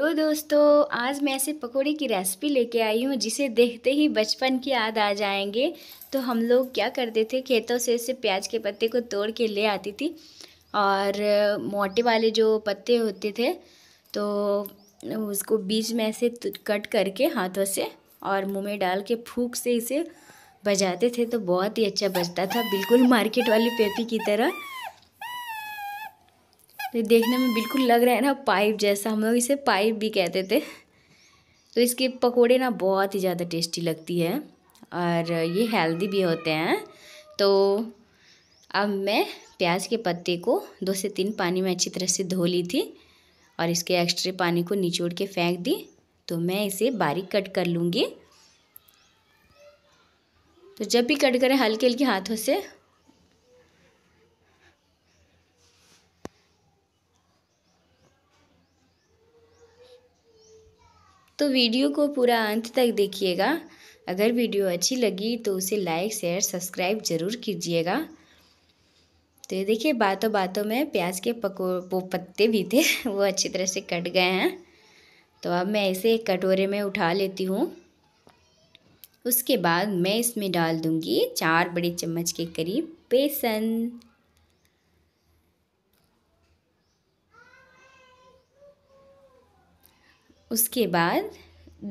hello दोस्तों आज मैं ऐसे पकोड़े की रेसिपी लेके आई हूँ जिसे देखते ही बचपन की याद आ जाएंगे तो हम लोग क्या करते थे खेतों से ऐसे प्याज के पत्ते को तोड़ के ले आती थी और मोटे वाले जो पत्ते होते थे तो उसको बीज में ऐसे कट करके हाथों से और मुंह में डाल के फूक से इसे बजाते थे तो बहुत ही अच्छा बजता था बिल्कुल मार्केट वाली पेपी की तरह तो ये देखने में बिल्कुल लग रहा है ना पाइप जैसा हम लोग इसे पाइप भी कहते थे तो इसके पकोड़े ना बहुत ही ज़्यादा टेस्टी लगती है और ये हेल्दी भी होते हैं तो अब मैं प्याज के पत्ते को दो से तीन पानी में अच्छी तरह से धो ली थी और इसके एक्स्ट्रा पानी को निचोड़ के फेंक दी तो मैं इसे बारीक कट कर लूँगी तो जब भी कट करें हल्के हल्के हाथों से तो वीडियो को पूरा अंत तक देखिएगा अगर वीडियो अच्छी लगी तो उसे लाइक शेयर सब्सक्राइब ज़रूर कीजिएगा तो ये देखिए बातों बातों में प्याज के पको वो पत्ते भी थे वो अच्छी तरह से कट गए हैं तो अब मैं इसे एक कटोरे में उठा लेती हूँ उसके बाद मैं इसमें डाल दूँगी चार बड़े चम्मच के करीब बेसन उसके बाद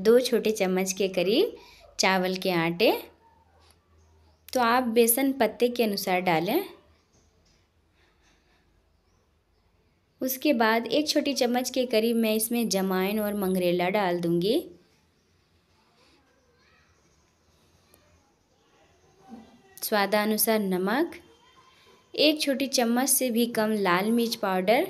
दो छोटे चम्मच के करीब चावल के आटे तो आप बेसन पत्ते के अनुसार डालें उसके बाद एक छोटी चम्मच के करीब मैं इसमें जमाइन और मंगरेला डाल दूंगी स्वादानुसार नमक एक छोटी चम्मच से भी कम लाल मिर्च पाउडर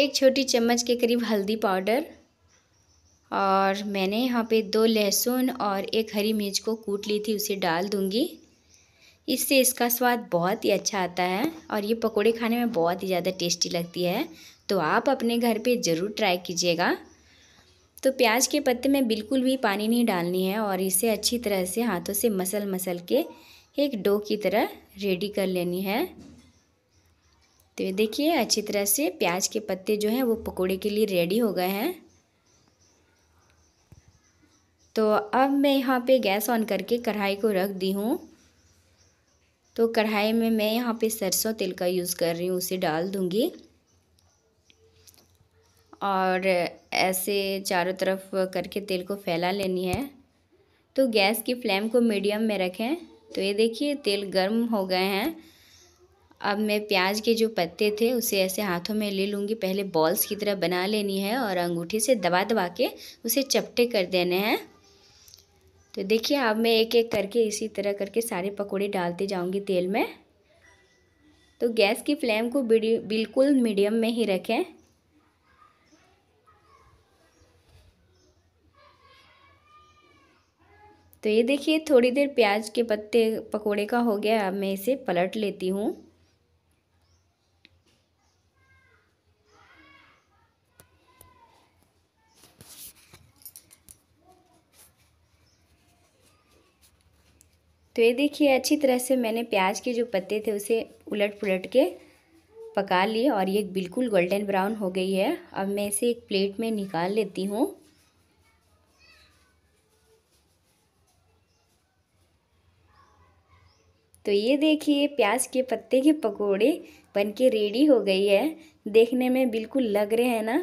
एक छोटी चम्मच के करीब हल्दी पाउडर और मैंने यहाँ पे दो लहसुन और एक हरी मिर्च को कूट ली थी उसे डाल दूँगी इससे इसका स्वाद बहुत ही अच्छा आता है और ये पकोड़े खाने में बहुत ही ज़्यादा टेस्टी लगती है तो आप अपने घर पे ज़रूर ट्राई कीजिएगा तो प्याज के पत्ते में बिल्कुल भी पानी नहीं डालनी है और इसे अच्छी तरह से हाथों से मसल मसल के एक डो की तरह रेडी कर लेनी है तो ये देखिए अच्छी तरह से प्याज के पत्ते जो हैं वो पकोड़े के लिए रेडी हो गए हैं तो अब मैं यहाँ पे गैस ऑन करके कढ़ाई को रख दी हूँ तो कढ़ाई में मैं यहाँ पे सरसों तेल का यूज़ कर रही हूँ उसे डाल दूँगी और ऐसे चारों तरफ करके तेल को फैला लेनी है तो गैस की फ्लेम को मीडियम में रखें तो ये देखिए तेल गर्म हो गए हैं अब मैं प्याज के जो पत्ते थे उसे ऐसे हाथों में ले लूँगी पहले बॉल्स की तरह बना लेनी है और अंगूठी से दबा दबा के उसे चपटे कर देने हैं तो देखिए अब मैं एक एक करके इसी तरह करके सारे पकौड़े डालते जाऊँगी तेल में तो गैस की फ्लेम को बिल्कुल मीडियम में ही रखें तो ये देखिए थोड़ी देर प्याज के पत्ते पकोड़े का हो गया अब मैं इसे पलट लेती हूँ तो ये देखिए अच्छी तरह से मैंने प्याज के जो पत्ते थे उसे उलट पुलट के पका लिए और ये बिल्कुल गोल्डन ब्राउन हो गई है अब मैं इसे एक प्लेट में निकाल लेती हूँ तो ये देखिए प्याज के पत्ते के पकोड़े बनके रेडी हो गई है देखने में बिल्कुल लग रहे हैं ना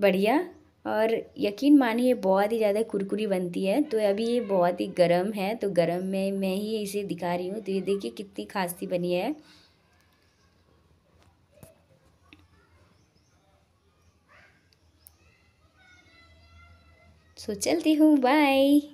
बढ़िया और यकीन मानिए बहुत ही ज़्यादा कुरकुरी बनती है तो अभी ये बहुत ही गर्म है तो गर्म में मैं ही इसे दिखा रही हूँ तो ये देखिए कितनी खासी बनी है सो तो चलती हूँ बाय